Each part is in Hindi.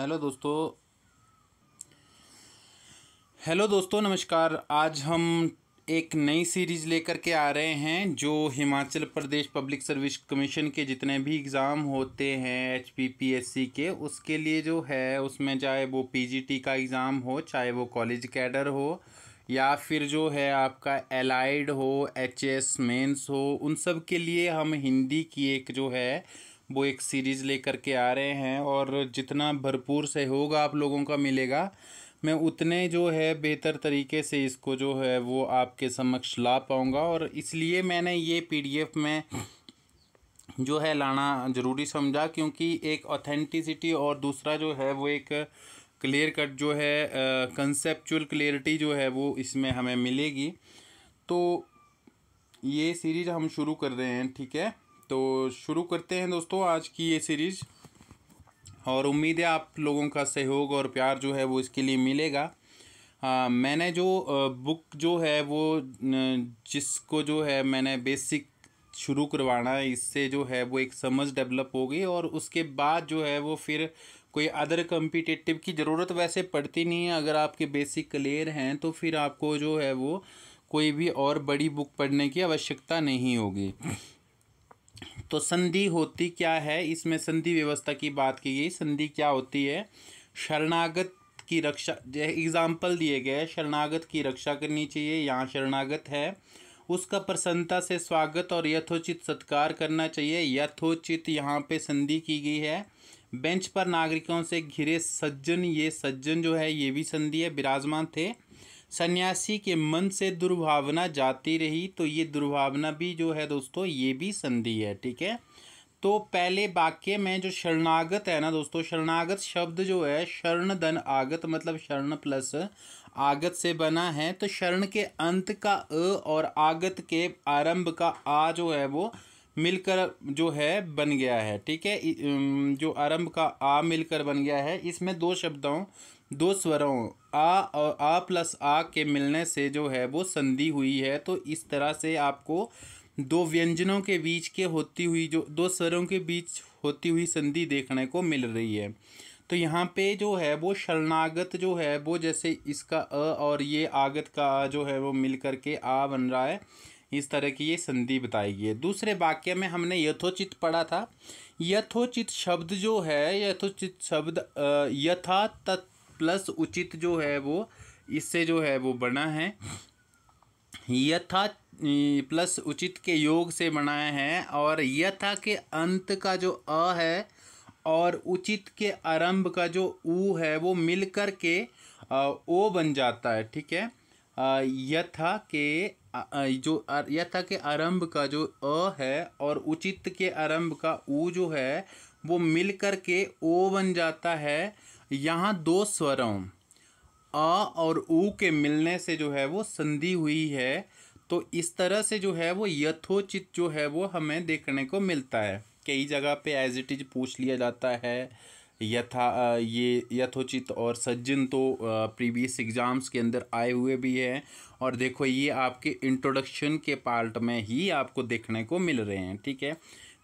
हेलो दोस्तों हेलो दोस्तों नमस्कार आज हम एक नई सीरीज़ लेकर के आ रहे हैं जो Himachal Pradesh public service commission के जितने भी एग्ज़ाम होते हैं H P P S C के उसके लिए जो है उसमें चाहे वो पी जी टी का एग्ज़ाम हो चाहे वो कॉलेज कैडर हो या फिर जो है आपका एलाइड हो एच एस मेन्स हो उन सब के लिए हम हिंदी की एक जो है वो एक सीरीज़ लेकर के आ रहे हैं और जितना भरपूर सहयोग आप लोगों का मिलेगा मैं उतने जो है बेहतर तरीके से इसको जो है वो आपके समक्ष ला पाऊँगा और इसलिए मैंने ये पीडीएफ में जो है लाना ज़रूरी समझा क्योंकि एक ऑथेंटिसिटी और दूसरा जो है वो एक क्लियर कट जो है कंसेप्चुअल क्लियरिटी जो है वो इसमें हमें मिलेगी तो ये सीरीज हम शुरू कर रहे हैं ठीक है तो शुरू करते हैं दोस्तों आज की ये सीरीज़ और उम्मीद है आप लोगों का सहयोग और प्यार जो है वो इसके लिए मिलेगा आ, मैंने जो बुक जो है वो जिसको जो है मैंने बेसिक शुरू करवाना है इससे जो है वो एक समझ डेवलप होगी और उसके बाद जो है वो फिर कोई अदर कम्पिटिटिव की ज़रूरत वैसे पड़ती नहीं है अगर आपके बेसिक क्लियर हैं तो फिर आपको जो है वो कोई भी और बड़ी बुक पढ़ने की आवश्यकता नहीं होगी तो संधि होती क्या है इसमें संधि व्यवस्था की बात की गई संधि क्या होती है शरणागत की रक्षा एग्जाम्पल दिए गए शरणागत की रक्षा करनी चाहिए यहाँ शरणागत है उसका प्रसन्नता से स्वागत और यथोचित सत्कार करना चाहिए यथोचित यहाँ पे संधि की गई है बेंच पर नागरिकों से घिरे सज्जन ये सज्जन जो है ये भी संधि है विराजमान थे सन्यासी के मन से दुर्भावना जाती रही तो ये दुर्भावना भी जो है दोस्तों ये भी संधि है ठीक है तो पहले वाक्य में जो शरणागत है ना दोस्तों शरणागत शब्द जो है शरण धन आगत मतलब शरण प्लस आगत से बना है तो शरण के अंत का अ और आगत के आरंभ का आ जो है वो मिलकर जो है बन गया है ठीक है जो आरंभ का आ मिलकर बन गया है इसमें दो शब्दों दो स्वरों आ और आ प्लस आ के मिलने से जो है वो संधि हुई है तो इस तरह से आपको दो व्यंजनों के बीच के होती हुई जो दो स्वरों के बीच होती हुई संधि देखने को मिल रही है तो यहाँ पे जो है वो शरणागत जो है वो जैसे इसका अ और ये आगत का आ जो है वो मिल करके आ बन रहा है इस तरह की ये संधि बताई गई है दूसरे वाक्य में हमने यथोचित पढ़ा था यथोचित शब्द जो है यथोचित शब्द यथा तत् प्लस उचित जो है वो इससे जो है वो बना है यथा प्लस उचित के योग से बनाया है और यथा के अंत का जो अ है और उचित के आरंभ का जो ऊ है वो मिलकर के ओ बन जाता है ठीक है यथा के जो यथा के आरंभ का जो अ है और उचित के आरंभ का ऊ जो है वो मिलकर के ओ बन जाता है यहाँ दो स्वरों अ और ऊ के मिलने से जो है वो संधि हुई है तो इस तरह से जो है वो यथोचित जो है वो हमें देखने को मिलता है कई जगह पे एज इट इज पूछ लिया जाता है यथा ये यथोचित और सज्जन तो प्रीवियस एग्ज़ाम्स के अंदर आए हुए भी हैं और देखो ये आपके इंट्रोडक्शन के पार्ट में ही आपको देखने को मिल रहे हैं ठीक है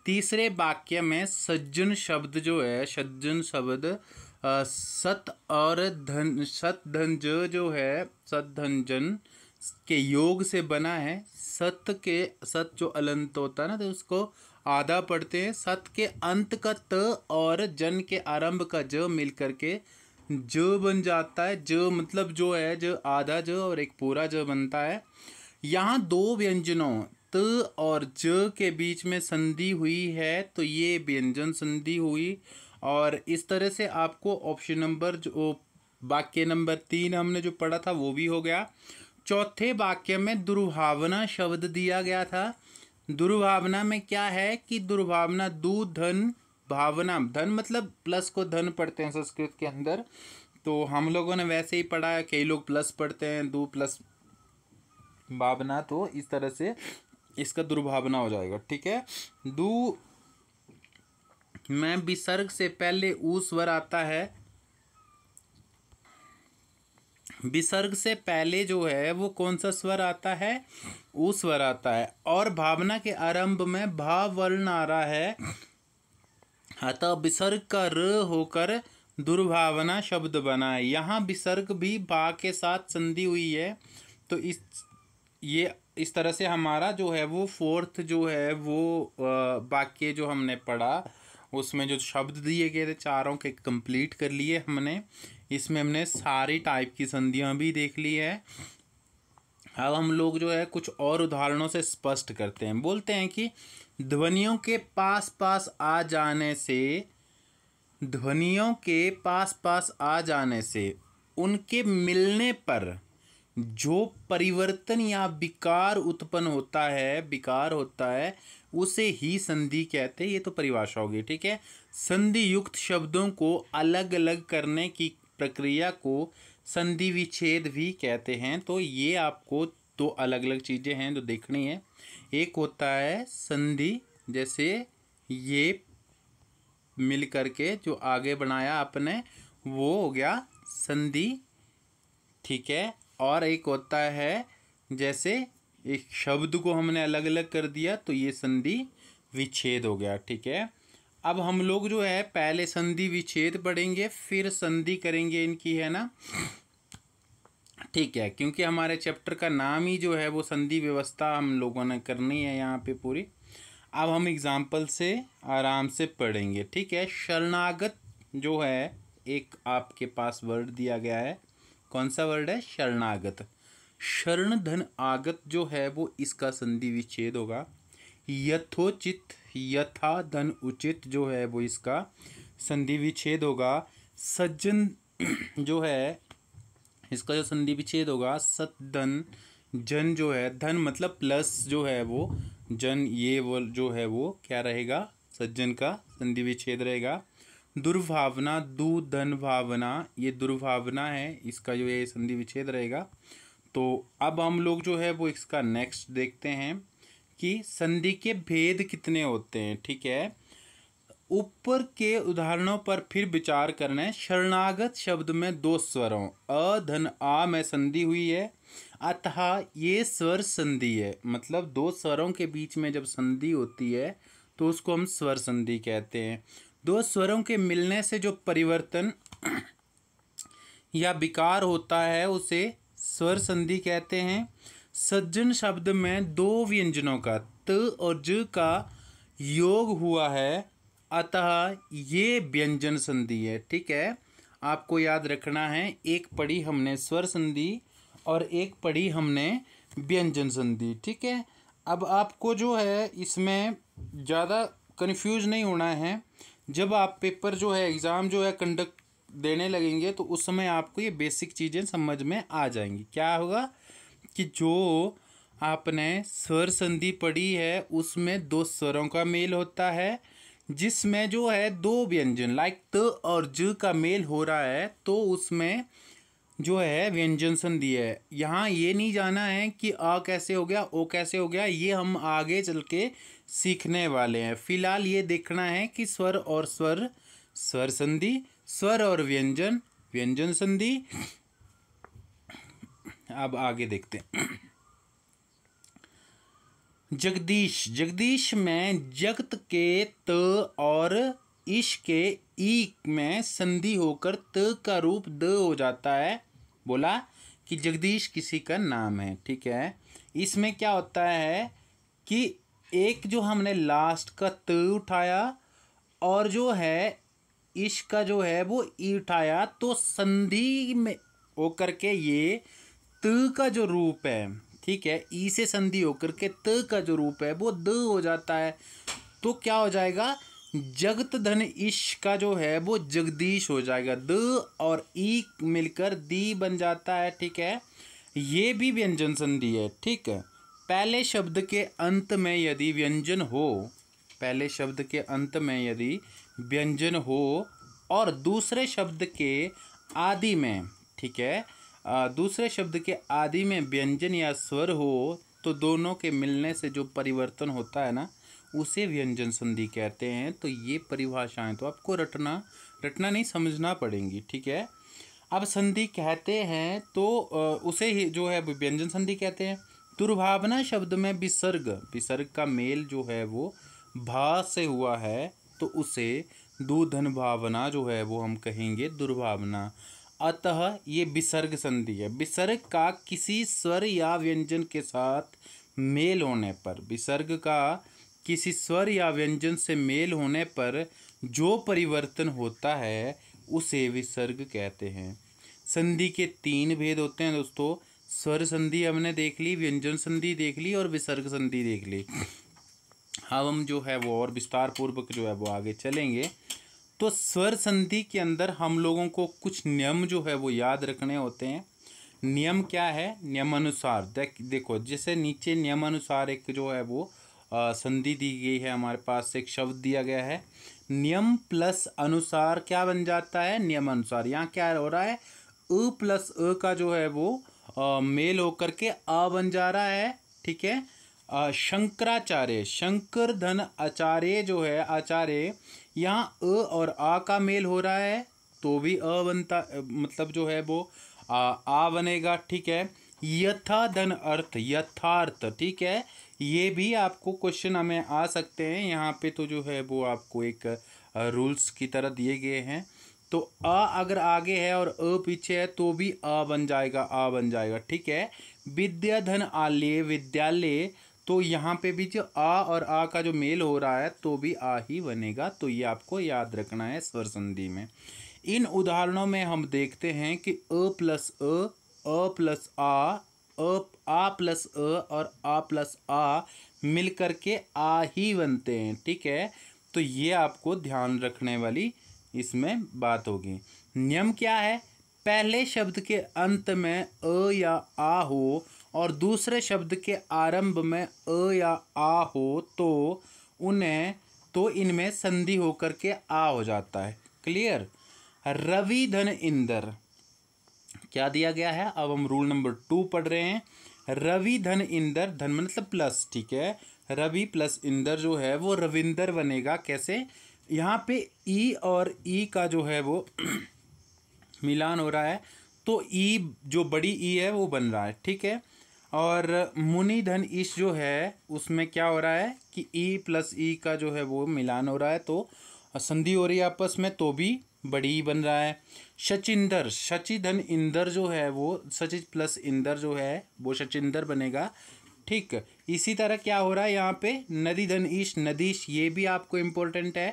तीसरे वाक्य में सज्जन शब्द जो है सज्जन शब्द सत और धन सत धन ज जो है सत धन जन के योग से बना है सत के सत जो अलंत होता है ना तो उसको आधा पढ़ते हैं सत के अंत का त और जन के आरंभ का ज मिल करके ज बन जाता है ज मतलब जो है ज आधा ज और एक पूरा ज बनता है यहाँ दो व्यंजनों त और ज के बीच में संधि हुई है तो ये व्यंजन संधि हुई और इस तरह से आपको ऑप्शन नंबर जो वाक्य नंबर तीन हमने जो पढ़ा था वो भी हो गया चौथे वाक्य में दुर्भावना शब्द दिया गया था दुर्भावना में क्या है कि दुर्भावना दू धन भावना धन मतलब प्लस को धन पढ़ते हैं संस्कृत के अंदर तो हम लोगों ने वैसे ही पढ़ा है कई लोग प्लस पढ़ते हैं दो प्लस भावना तो इस तरह से इसका दुर्भावना हो जाएगा ठीक है दू में विसर्ग से पहले ऊ स्वर आता है विसर्ग से पहले जो है वो कौन सा स्वर आता है ऊ स्वर आता है और भावना के आरंभ में भाव वर्ण आ रहा है अतः विसर्ग का र होकर दुर्भावना शब्द बना है यहाँ विसर्ग भी भा के साथ संधि हुई है तो इस ये इस तरह से हमारा जो है वो फोर्थ जो है वो वाक्य जो हमने पढ़ा उसमें जो शब्द दिए गए थे चारों के कंप्लीट कर लिए हमने इसमें हमने सारी टाइप की संधियाँ भी देख ली है अब हम लोग जो है कुछ और उदाहरणों से स्पष्ट करते हैं बोलते हैं कि ध्वनियों के पास पास आ जाने से ध्वनियों के पास पास आ जाने से उनके मिलने पर जो परिवर्तन या विकार उत्पन्न होता है विकार होता है उसे ही संधि कहते हैं ये तो परिभाषा होगी ठीक है संधि युक्त शब्दों को अलग अलग करने की प्रक्रिया को संधि विच्छेद भी कहते हैं तो ये आपको दो अलग अलग चीज़ें हैं जो देखनी है एक होता है संधि जैसे ये मिल करके जो आगे बनाया आपने वो हो गया संधि ठीक है और एक होता है जैसे एक शब्द को हमने अलग अलग कर दिया तो ये संधि विच्छेद हो गया ठीक है अब हम लोग जो है पहले संधि विच्छेद पढ़ेंगे फिर संधि करेंगे इनकी है ना ठीक है क्योंकि हमारे चैप्टर का नाम ही जो है वो संधि व्यवस्था हम लोगों ने करनी है यहाँ पे पूरी अब हम एग्ज़ाम्पल से आराम से पढ़ेंगे ठीक है शरणागत जो है एक आपके पास वर्ड दिया गया है कौन सा वर्ड है शरणागत शरण धन आगत जो है वो इसका संधि विच्छेद होगा यथोचित यथा धन उचित जो है वो इसका संधि विच्छेद होगा सज्जन जो है इसका जो संधि विच्छेद होगा सत धन जन जो है धन मतलब प्लस जो है वो जन ये वो जो है वो क्या रहेगा सज्जन का संधि विच्छेद रहेगा दुर्भावना दुधन धन भावना ये दुर्भावना है इसका जो ये संधि विच्छेद रहेगा तो अब हम लोग जो है वो इसका नेक्स्ट देखते हैं कि संधि के भेद कितने होते हैं ठीक है ऊपर के उदाहरणों पर फिर विचार करना है शरणागत शब्द में दो स्वरों अ धन आ में संधि हुई है अतः ये स्वर संधि है मतलब दो स्वरों के बीच में जब संधि होती है तो उसको हम स्वर संधि कहते हैं दो स्वरों के मिलने से जो परिवर्तन या विकार होता है उसे स्वर संधि कहते हैं सज्जन शब्द में दो व्यंजनों का त और ज का योग हुआ है अतः ये व्यंजन संधि है ठीक है आपको याद रखना है एक पढ़ी हमने स्वर संधि और एक पढ़ी हमने व्यंजन संधि ठीक है अब आपको जो है इसमें ज़्यादा कन्फ्यूज नहीं होना है जब आप पेपर जो है एग्ज़ाम जो है कंडक्ट देने लगेंगे तो उस समय आपको ये बेसिक चीज़ें समझ में आ जाएंगी क्या होगा कि जो आपने स्वर संधि पढ़ी है उसमें दो स्वरों का मेल होता है जिसमें जो है दो व्यंजन लाइक त और ज का मेल हो रहा है तो उसमें जो है व्यंजन संधि है यहाँ ये नहीं जाना है कि अ कैसे हो गया ओ कैसे हो गया ये हम आगे चल के सीखने वाले हैं फिलहाल ये देखना है कि स्वर और स्वर स्वर संधि स्वर और व्यंजन व्यंजन संधि अब आगे देखते हैं जगदीश जगदीश में जगत के त और ईश के ई में संधि होकर त का रूप द हो जाता है बोला कि जगदीश किसी का नाम है ठीक है इसमें क्या होता है कि एक जो हमने लास्ट का त उठाया और जो है इश का जो है वो ई उठाया तो संधि में होकर के ये त का जो रूप है ठीक है ई से संधि होकर के त का जो रूप है वो द हो जाता है तो क्या हो जाएगा जगत धन ईश का जो है वो जगदीश हो जाएगा द और ई मिलकर दी बन जाता है ठीक है ये भी व्यंजन संधि है ठीक है पहले शब्द के अंत में यदि व्यंजन हो पहले शब्द के अंत में यदि व्यंजन हो और दूसरे शब्द के आदि में ठीक है दूसरे शब्द के आदि में व्यंजन या स्वर हो तो दोनों के मिलने से जो परिवर्तन होता है ना उसे व्यंजन संधि कहते हैं तो ये परिभाषाएं तो आपको रटना रटना नहीं समझना पड़ेंगी ठीक है अब संधि कहते हैं तो उसे ही जो है व्यंजन संधि कहते हैं दुर्भावना शब्द में विसर्ग विसर्ग का मेल जो है वो भा से हुआ है तो उसे दुधन भावना जो है वो हम कहेंगे दुर्भावना अतः ये विसर्ग संधि है विसर्ग का किसी स्वर या व्यंजन के साथ मेल होने पर विसर्ग का किसी स्वर या व्यंजन से मेल होने पर जो परिवर्तन होता है उसे विसर्ग कहते हैं संधि के तीन भेद होते हैं दोस्तों स्वर संधि हमने देख ली व्यंजन संधि देख ली और विसर्ग संधि देख ली हम जो है वो और विस्तार पूर्वक जो है वो आगे चलेंगे तो स्वर संधि के अंदर हम लोगों को कुछ नियम जो है वो याद रखने होते हैं नियम क्या है नियमानुसार देख देखो जैसे नीचे नियमानुसार एक जो है वो संधि दी गई है हमारे पास एक शब्द दिया गया है नियम प्लस अनुसार क्या बन जाता है नियमानुसार यहाँ क्या हो रहा है अ प्लस अ का जो है वो आ, मेल होकर के अ बन जा रहा है ठीक है शंकराचार्य शंकर धन आचार्य जो है आचार्य यहाँ अ और आ का मेल हो रहा है तो भी अ बनता मतलब जो है वो आ, आ बनेगा ठीक है यथा धन अर्थ यथार्थ ठीक है ये भी आपको क्वेश्चन हमें आ सकते हैं यहाँ पे तो जो है वो आपको एक रूल्स की तरह दिए गए हैं तो अ अगर आगे है और अ पीछे है तो भी अ बन जाएगा आ बन जाएगा ठीक है विद्या धन आलय विद्यालय तो यहाँ पे भी जो आ और आ का जो मेल हो रहा है तो भी आ ही बनेगा तो ये आपको याद रखना है स्वर संधि में इन उदाहरणों में हम देखते हैं कि अ प्लस अ अ प्लस आ अ आ प्लस अ और आ प्लस आ मिल कर के आ ही बनते हैं ठीक है तो ये आपको ध्यान रखने वाली इसमें बात होगी नियम क्या है पहले शब्द के अंत में अ या आ हो और दूसरे शब्द के आरंभ में अ या आ हो तो उन्हें तो इनमें संधि होकर के आ हो जाता है क्लियर रवि धन इंदर क्या दिया गया है अब हम रूल नंबर टू पढ़ रहे हैं रवि धन इंदर धन मतलब प्लस ठीक है रवि प्लस इंदर जो है वो रविंदर बनेगा कैसे यहाँ पे ई और ई का जो है वो मिलान हो रहा है तो ई जो बड़ी ई है वो बन रहा है ठीक है और मुनि धन ईश जो है उसमें क्या हो रहा है कि ई प्लस ई का जो है वो मिलान हो रहा है तो संधि हो रही है आपस में तो भी बड़ी e बन रहा है सचिंदर धन इंदर जो है वो सचि प्लस इंदर जो है वो सचिंदर बनेगा ठीक इसी तरह क्या हो रहा है यहाँ पे नदी धन ईश नदीश ये भी आपको इम्पोर्टेंट है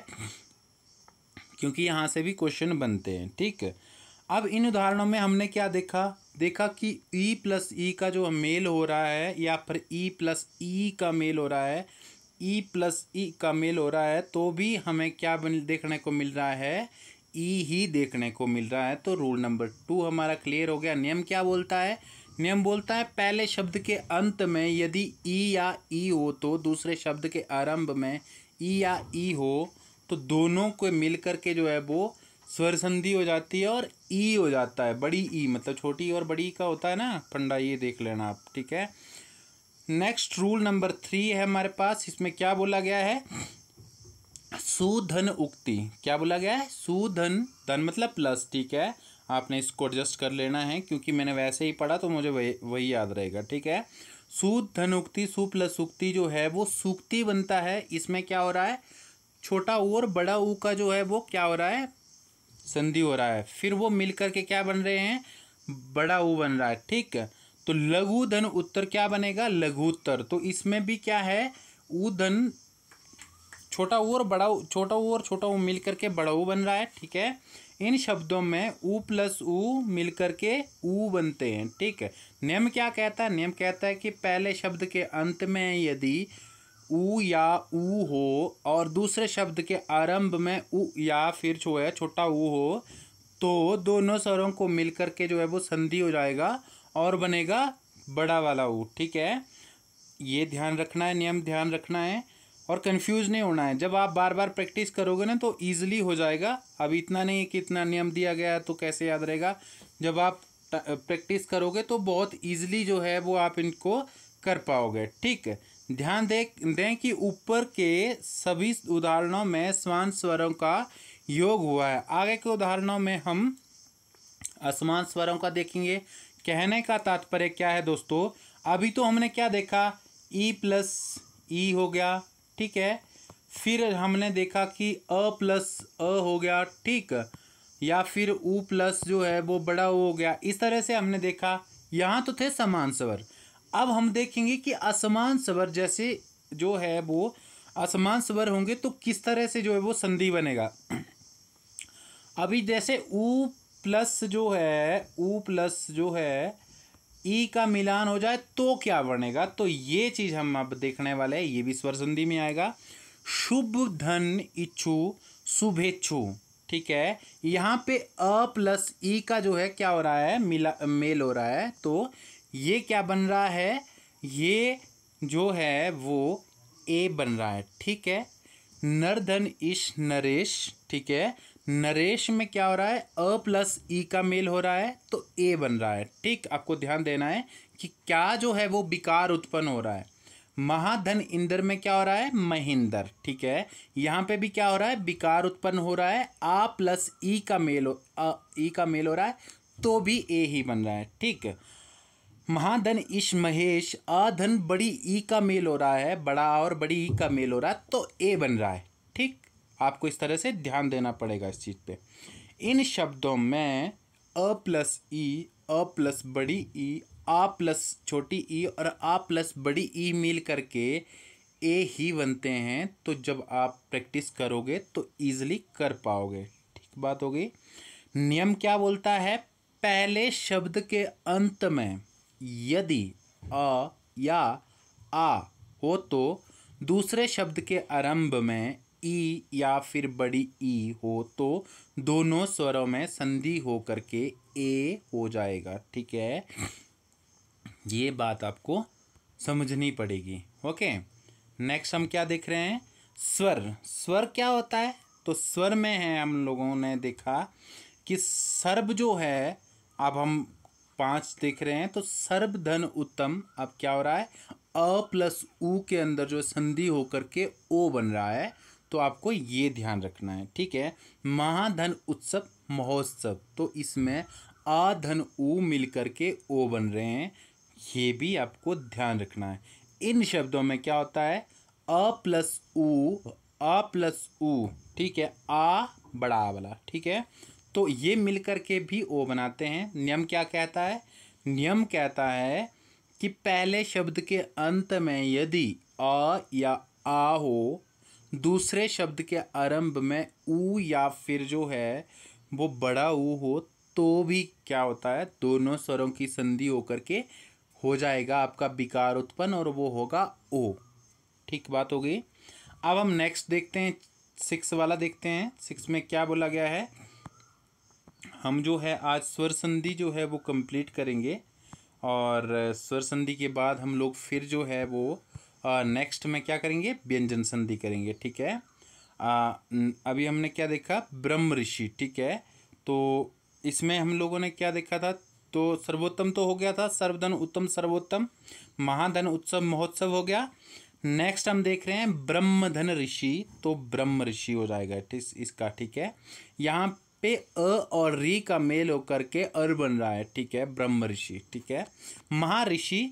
क्योंकि यहाँ से भी क्वेश्चन बनते हैं ठीक अब इन उदाहरणों में हमने क्या देखा देखा कि ई प्लस ई का जो मेल हो रहा है या फिर ई प्लस ई का मेल हो रहा है ई प्लस ई का मेल हो रहा है तो भी हमें क्या देखने को मिल रहा है ई e ही देखने को मिल रहा है तो रूल नंबर टू हमारा क्लियर हो गया नियम क्या बोलता है नियम बोलता है पहले शब्द के अंत में यदि ई e या ई e हो तो दूसरे शब्द के आरंभ में ई या ई हो तो दोनों को मिल कर के जो है वो स्वर संधि हो जाती है और ई हो जाता है बड़ी ई मतलब छोटी और बड़ी का होता है ना फंडा ये देख लेना आप ठीक है नेक्स्ट रूल नंबर थ्री है हमारे पास इसमें क्या बोला गया है सुधन उक्ति क्या बोला गया है सुधन धन मतलब प्लस ठीक है आपने इसको एडजस्ट कर लेना है क्योंकि मैंने वैसे ही पढ़ा तो मुझे वही वही याद रहेगा ठीक है सुधन धन उक्ति सु प्लस उक्ति जो है वो सूक्ति बनता है इसमें क्या हो रहा है छोटा ऊ और बड़ा ऊ का जो है वो क्या हो रहा है संधि हो रहा है फिर वो मिल करके क्या बन रहे हैं बड़ा ऊ बन रहा है ठीक तो लघु धन उत्तर क्या बनेगा लघुत्तर तो इसमें भी क्या है ऊ धन छोटा ऊ और बड़ा उ, छोटा ऊ और छोटा ऊ मिल करके बड़ा ऊ बन रहा है ठीक है इन शब्दों में ऊ प्लस ऊ मिल करके ऊ बनते हैं ठीक है नियम क्या कहता है नियम कहता है कि पहले शब्द के अंत में यदि ऊ या ऊ हो और दूसरे शब्द के आरंभ में ऊ या फिर जो है छोटा ऊ हो तो दोनों स्वरों को मिलकर के जो है वो संधि हो जाएगा और बनेगा बड़ा वाला ऊ ठीक है ये ध्यान रखना है नियम ध्यान रखना है और कंफ्यूज नहीं होना है जब आप बार बार प्रैक्टिस करोगे ना तो ईजिली हो जाएगा अब इतना नहीं कि इतना नियम दिया गया है तो कैसे याद रहेगा जब आप प्रैक्टिस करोगे तो बहुत ईजिली जो है वो आप इनको कर पाओगे ठीक है ध्यान दे दें कि ऊपर के सभी उदाहरणों में समान स्वरों का योग हुआ है आगे के उदाहरणों में हम असमान स्वरों का देखेंगे कहने का तात्पर्य क्या है दोस्तों अभी तो हमने क्या देखा ई प्लस ई हो गया ठीक है फिर हमने देखा कि अ प्लस अ हो गया ठीक या फिर ऊ प्लस जो है वो बड़ा ओ हो गया इस तरह से हमने देखा यहाँ तो थे समान स्वर अब हम देखेंगे कि असमान स्वर जैसे जो है वो असमान स्वर होंगे तो किस तरह से जो है वो संधि बनेगा अभी जैसे ऊ प्लस जो है ऊ प्लस जो है ई का मिलान हो जाए तो क्या बनेगा तो ये चीज़ हम अब देखने वाले हैं ये भी स्वर संधि में आएगा शुभ धन इच्छु शुभेच्छु ठीक है यहाँ पे अ प्लस ई का जो है क्या हो रहा है मिला मेल हो रहा है तो ये क्या बन रहा है ये जो है वो ए बन रहा है ठीक है नरधन इश नरेश ठीक है नरेश में क्या हो रहा है अ प्लस ई का मेल हो रहा है तो ए बन रहा है ठीक आपको ध्यान देना है कि क्या जो है वो विकार उत्पन्न हो रहा है महाधन इंद्र में क्या हो रहा है महिंदर ठीक है यहाँ पे भी क्या हो रहा है विकार उत्पन्न हो रहा है आ प्लस ई का मेल हो ई का मेल हो रहा है तो भी ए ही बन रहा है ठीक है महाधन इश महेश आ धन बड़ी ई का मेल हो रहा है बड़ा और बड़ी ई का मेल हो रहा है तो ए बन रहा है ठीक आपको इस तरह से ध्यान देना पड़ेगा इस चीज़ पे इन शब्दों में अ प्लस ई अ प्लस बड़ी ई आ प्लस छोटी ई और आ प्लस बड़ी ई मिल करके ए ही बनते हैं तो जब आप प्रैक्टिस करोगे तो ईजिली कर पाओगे ठीक बात हो गई नियम क्या बोलता है पहले शब्द के अंत में यदि अ या आ हो तो दूसरे शब्द के आरंभ में ई या फिर बड़ी ई हो तो दोनों स्वरों में संधि हो करके ए हो जाएगा ठीक है ये बात आपको समझनी पड़ेगी ओके नेक्स्ट हम क्या देख रहे हैं स्वर स्वर क्या होता है तो स्वर में है हम लोगों ने देखा कि सर्व जो है अब हम पांच देख रहे हैं तो सर्वधन उत्तम अब क्या हो रहा है अ प्लस ऊ के अंदर जो संधि होकर के ओ बन रहा है तो आपको ये ध्यान रखना है ठीक है महाधन उत्सव महोत्सव तो इसमें आ धन ऊ मिल के ओ बन रहे हैं ये भी आपको ध्यान रखना है इन शब्दों में क्या होता है अ प्लस ऊ अ प्लस ऊ ठीक है आ बड़ा वाला ठीक है तो ये मिलकर के भी ओ बनाते हैं नियम क्या कहता है नियम कहता है कि पहले शब्द के अंत में यदि अ या आ हो दूसरे शब्द के आरंभ में ऊ या फिर जो है वो बड़ा ऊ हो तो भी क्या होता है दोनों स्वरों की संधि होकर के हो जाएगा आपका विकार उत्पन्न और वो होगा ओ ठीक बात हो गई अब हम नेक्स्ट देखते हैं सिक्स वाला देखते हैं सिक्स में क्या बोला गया है हम जो है आज स्वर संधि जो है वो कंप्लीट करेंगे और स्वर संधि के बाद हम लोग फिर जो है वो नेक्स्ट में क्या करेंगे व्यंजन संधि करेंगे ठीक है आ, अभी हमने क्या देखा ब्रह्म ऋषि ठीक है तो इसमें हम लोगों ने क्या देखा था तो सर्वोत्तम तो हो गया था सर्वधन उत्तम सर्वोत्तम महाधन उत्सव महोत्सव हो गया नेक्स्ट हम देख रहे हैं ब्रह्मधन ऋषि तो ब्रह्म ऋषि हो जाएगा ठीक इसका ठीक है यहाँ पे अ और री का मेल होकर के अर बन रहा है ठीक है ब्रह्म ऋषि ठीक है महाऋषि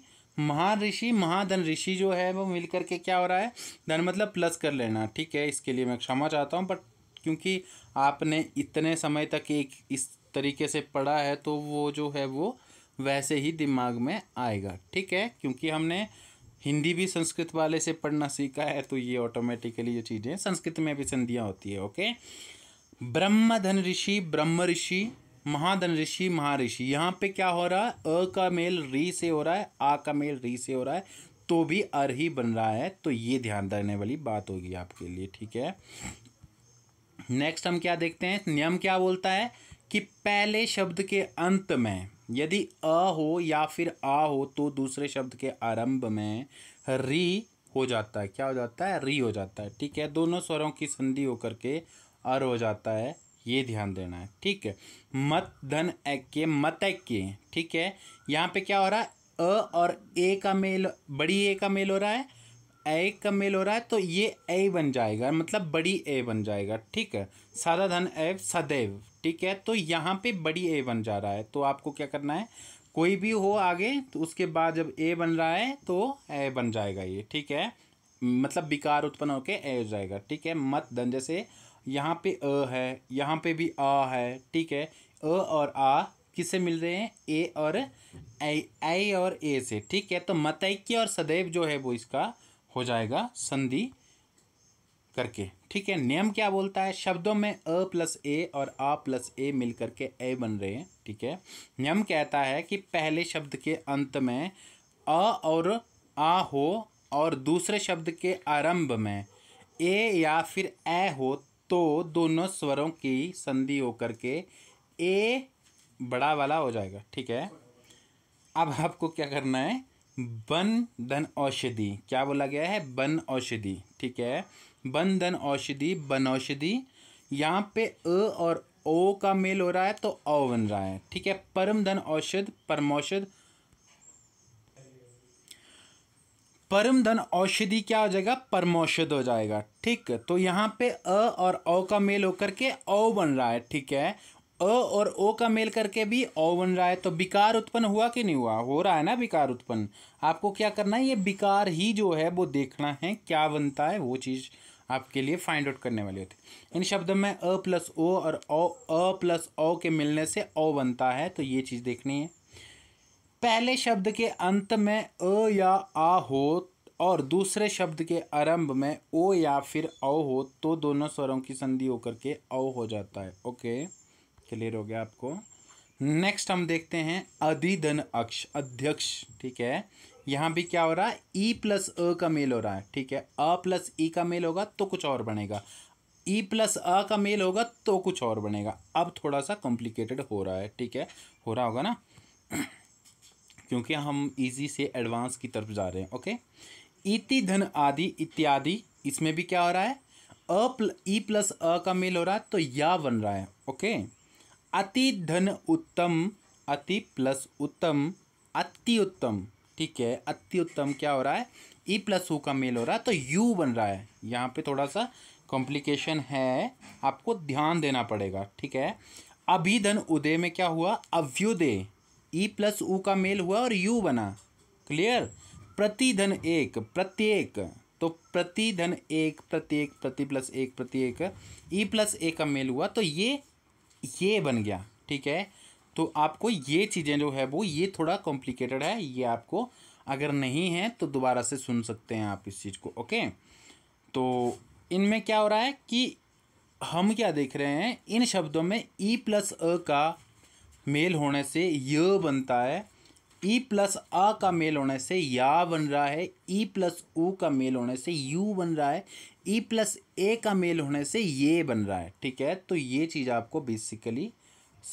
महारिषि महाधन ऋषि जो है वो मिल के क्या हो रहा है धन मतलब प्लस कर लेना ठीक है इसके लिए मैं क्षमा चाहता हूँ बट क्योंकि आपने इतने समय तक एक इस तरीके से पढ़ा है तो वो जो है वो वैसे ही दिमाग में आएगा ठीक है क्योंकि हमने हिंदी भी संस्कृत वाले से पढ़ना सीखा है तो ये ऑटोमेटिकली ये चीज़ें संस्कृत में भी संधियाँ होती है ओके ब्रह्म धन ऋषि ब्रह्म ऋषि महाधन ऋषि ऋषि यहाँ पे क्या हो रहा है अ का मेल री से हो रहा है आ का मेल री से हो रहा है तो भी अर ही बन रहा है तो ये ध्यान देने वाली बात होगी आपके लिए ठीक है नेक्स्ट हम क्या देखते हैं नियम क्या बोलता है कि पहले शब्द के अंत में यदि अ हो या फिर आ हो तो दूसरे शब्द के आरंभ में री हो जाता है क्या हो जाता है री हो जाता है ठीक है दोनों स्वरों की संधि होकर के अर हो जाता है ये ध्यान देना है ठीक है मत धन ऐक्य मत के ठीक है यहाँ पे क्या हो रहा है अ और ए का मेल बड़ी ए का मेल हो रहा है ए का मेल हो रहा है तो ये ए बन जाएगा मतलब बड़ी ए बन जाएगा ठीक है सादा धन एव सदैव ठीक है तो यहाँ पे बड़ी ए बन जा रहा है तो आपको क्या करना है कोई भी हो आगे तो उसके बाद जब ए बन रहा है तो ए बन जाएगा ये ठीक है मतलब विकार उत्पन्न होकर ए हो जाएगा ठीक है मत धन जैसे यहाँ पे अ है यहाँ पे भी आ है ठीक है अ और आ किससे मिल रहे हैं ए और आई आई और ए से ठीक है तो मतैक्य और सदैव जो है वो इसका हो जाएगा संधि करके ठीक है नियम क्या बोलता है शब्दों में अ प्लस ए और आ प्लस ए मिल करके ए बन रहे हैं ठीक है नियम कहता है कि पहले शब्द के अंत में अ और आ हो और दूसरे शब्द के आरंभ में ए या फिर ए हो तो दोनों स्वरों की संधि होकर के ए बड़ा वाला हो जाएगा ठीक है अब आपको क्या करना है वन धन औषधि क्या बोला गया है वन औषधि ठीक है वन धन औषधि वन औषधि यहाँ पे अ और ओ का मेल हो रहा है तो औ बन रहा है ठीक है परम धन औषध परमौषध परम धन औषधि क्या हो जाएगा परमौषध हो जाएगा ठीक तो यहाँ पे अ और ओ का मेल होकर के औ बन रहा है ठीक है अ और ओ का मेल करके भी औ बन रहा है तो विकार उत्पन्न हुआ कि नहीं हुआ हो रहा है ना विकार उत्पन्न आपको क्या करना है ये विकार ही जो है वो देखना है क्या बनता है वो चीज़ आपके लिए फाइंड आउट करने वाली होती है इन शब्दों में अ प्लस ओ और औ अ प्लस ओ के मिलने से औ बनता है तो ये चीज़ देखनी है पहले शब्द के अंत में अ या आ हो और दूसरे शब्द के आरंभ में ओ या फिर औ हो तो दोनों स्वरों की संधि होकर के औ हो जाता है ओके क्लियर हो गया आपको नेक्स्ट हम देखते हैं अधिधन अक्ष अध्यक्ष ठीक है यहाँ भी क्या हो रहा है ई प्लस अ का मेल हो रहा है ठीक है अ प्लस ई का मेल होगा तो कुछ और बनेगा ई प्लस अ का मेल होगा तो कुछ और बनेगा अब थोड़ा सा कॉम्प्लिकेटेड हो रहा है ठीक है हो रहा होगा ना क्योंकि हम इजी से एडवांस की तरफ जा रहे हैं ओके इति e धन आदि इत्यादि इसमें भी क्या हो रहा है अ प्ल, ई e प्लस अ का मेल हो रहा है तो या बन रहा है ओके अति धन उत्तम अति प्लस उत्तम अति उत्तम ठीक है अति उत्तम क्या हो रहा है ई प्लस यू का मेल हो रहा है तो यू बन रहा है यहाँ पे थोड़ा सा कॉम्प्लिकेशन है आपको ध्यान देना पड़ेगा ठीक है अभिधन उदय में क्या हुआ अव्युदय ई प्लस ऊ का मेल हुआ और यू बना क्लियर प्रतिधन एक प्रत्येक तो प्रतिधन एक प्रत्येक प्रति प्लस एक प्रत्येक ई प्लस ए का मेल हुआ तो ये ये बन गया ठीक है तो आपको ये चीज़ें जो है वो ये थोड़ा कॉम्प्लिकेटेड है ये आपको अगर नहीं है तो दोबारा से सुन सकते हैं आप इस चीज़ को ओके तो इनमें क्या हो रहा है कि हम क्या देख रहे हैं इन शब्दों में ई प्लस अ का मेल होने से य बनता है ई प्लस आ का मेल होने से या बन रहा है ई प्लस ऊ का मेल होने से यू बन रहा है ई प्लस ए का मेल होने से ये बन रहा है ठीक है तो ये चीज़ आपको बेसिकली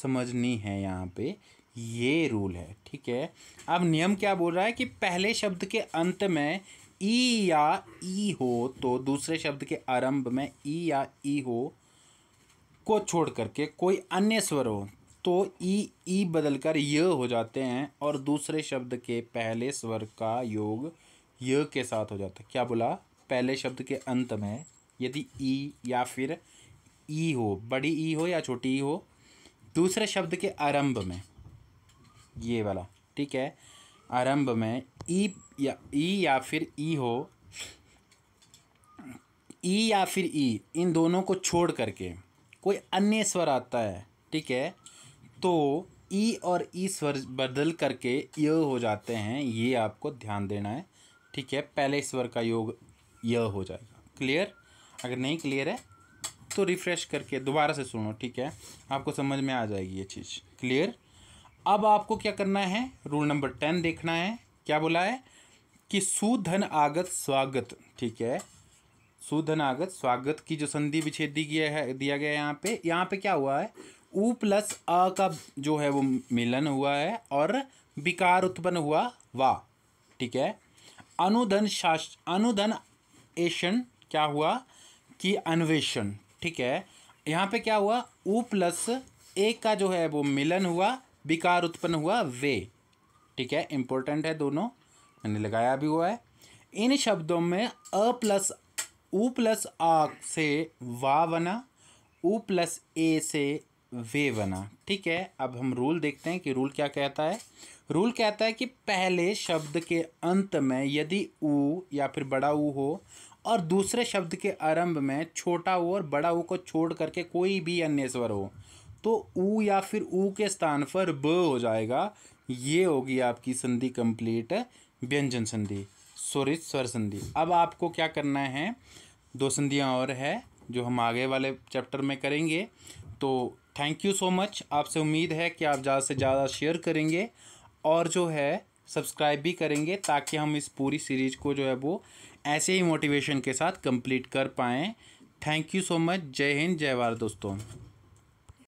समझनी है यहाँ पे ये रूल है ठीक है अब नियम क्या बोल रहा है कि पहले शब्द के अंत में ई या ई हो तो दूसरे शब्द के आरंभ में ई या ई हो को छोड़ करके कोई अन्य स्वर हो तो ई ई बदलकर य हो जाते हैं और दूसरे शब्द के पहले स्वर का योग य के साथ हो जाता है क्या बोला पहले शब्द के अंत में यदि ई या फिर ई हो बड़ी ई हो या छोटी ई हो दूसरे शब्द के आरंभ में ये वाला ठीक है आरंभ में ई या ई या फिर ई हो ई या फिर ई इन दोनों को छोड़ करके कोई अन्य स्वर आता है ठीक है तो ई और ई स्वर बदल करके य हो जाते हैं ये आपको ध्यान देना है ठीक है पहले स्वर का योग य हो जाएगा क्लियर अगर नहीं क्लियर है तो रिफ्रेश करके दोबारा से सुनो ठीक है आपको समझ में आ जाएगी ये चीज़ क्लियर अब आपको क्या करना है रूल नंबर टेन देखना है क्या बोला है कि सुधन आगत स्वागत ठीक है सुधन आगत स्वागत की जो संधि विच्छेद दी गया है दिया गया है यहाँ पे यहाँ पे क्या हुआ है ऊ प्लस अ का जो है वो मिलन हुआ है और विकार उत्पन्न हुआ वा ठीक है अनुधन शास्त्र अनुधन एशन क्या हुआ कि अन्वेषण ठीक है यहाँ पे क्या हुआ ऊ प्लस ए का जो है वो मिलन हुआ विकार उत्पन्न हुआ वे ठीक है इम्पोर्टेंट है दोनों मैंने लगाया भी हुआ है इन शब्दों में अ प्लस ऊ प्लस आ से वा बना ऊ प्लस ए से वे बना ठीक है अब हम रूल देखते हैं कि रूल क्या कहता है रूल कहता है कि पहले शब्द के अंत में यदि ऊ या फिर बड़ा उ हो और दूसरे शब्द के आरंभ में छोटा ऊ और बड़ा ऊ को छोड़ करके कोई भी अन्य स्वर हो तो ऊ या फिर ऊ के स्थान पर ब हो जाएगा ये होगी आपकी संधि कंप्लीट व्यंजन संधि स्वरित स्वर संधि अब आपको क्या करना है दो संधियाँ और है जो हम आगे वाले चैप्टर में करेंगे तो थैंक यू सो मच आपसे उम्मीद है कि आप ज़्यादा से ज़्यादा शेयर करेंगे और जो है सब्सक्राइब भी करेंगे ताकि हम इस पूरी सीरीज़ को जो है वो ऐसे ही मोटिवेशन के साथ कंप्लीट कर पाएँ थैंक यू सो मच जय हिंद जय भारत दोस्तों